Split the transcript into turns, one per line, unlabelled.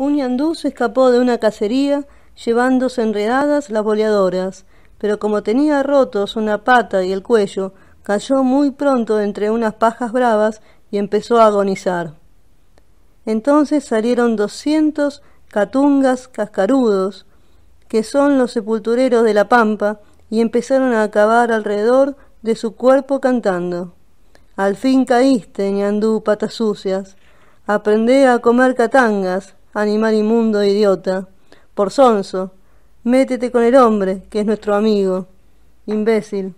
Un ñandú se escapó de una cacería llevándose enredadas las boleadoras, pero como tenía rotos una pata y el cuello, cayó muy pronto entre unas pajas bravas y empezó a agonizar. Entonces salieron doscientos catungas cascarudos, que son los sepultureros de la pampa, y empezaron a acabar alrededor de su cuerpo cantando. Al fin caíste, ñandú, patas sucias. Aprendé a comer catangas, animal inmundo e idiota, por métete con el hombre, que es nuestro amigo, imbécil.